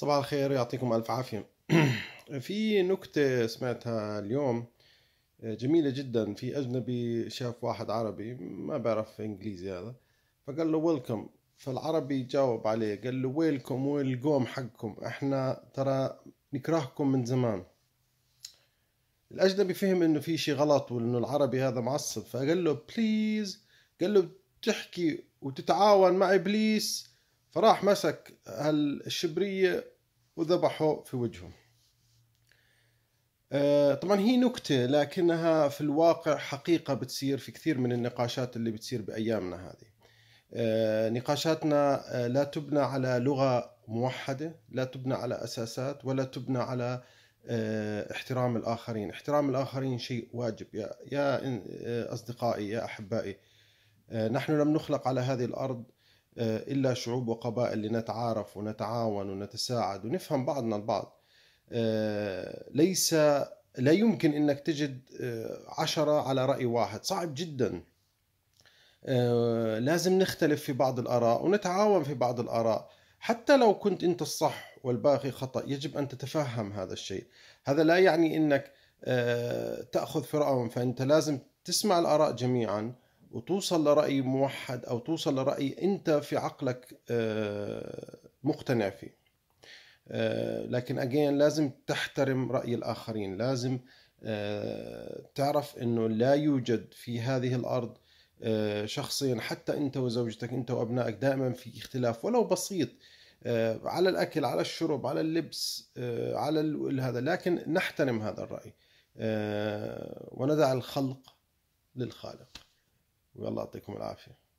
صباح الخير يعطيكم ألف عافية في نكتة سمعتها اليوم آه، جميلة جدا في أجنبي شاف واحد عربي ما بعرف إنجليزي هذا فقال له ويلكم فالعربي جاوب عليه قال له ويلكم ويلقوم حقكم احنا ترى نكرهكم من زمان الأجنبي فهم إنه في شي غلط وإنه العربي هذا معصب فقال له بليز قال له تحكي وتتعاون مع إبليس فراح مسك هالشبرية وذبحه في وجهه آه، طبعا هي نكتة لكنها في الواقع حقيقة بتصير في كثير من النقاشات اللي بتصير بأيامنا هذه آه، نقاشاتنا آه، لا تبنى على لغة موحدة لا تبنى على أساسات ولا تبنى على احترام الآخرين احترام الآخرين شيء واجب يا, يا أصدقائي يا أحبائي نحن لم نخلق على هذه الأرض آه، إلا شعوب وقبائل لنتعارف ونتعاون ونتساعد ونفهم بعضنا البعض آه، ليس لا يمكن أنك تجد آه، عشرة على رأي واحد صعب جدا لازم نختلف في بعض الآراء ونتعاون في بعض الآراء حتى لو كنت أنت الصح والباقي خطأ يجب أن تتفهم هذا الشيء هذا لا يعني أنك تأخذ فرعون فأنت لازم تسمع الآراء جميعا وتوصل لرأي موحد أو توصل لرأي أنت في عقلك آه، مقتنع فيه آه، لكن أجين لازم تحترم رأي الآخرين لازم آه، تعرف أنه لا يوجد في هذه الأرض شخصيا حتى أنت وزوجتك أنت وأبنائك دائما في اختلاف ولو بسيط على الأكل على الشرب على اللبس على هذا لكن نحترم هذا الرأي وندع الخلق للخالق والله يعطيكم العافيه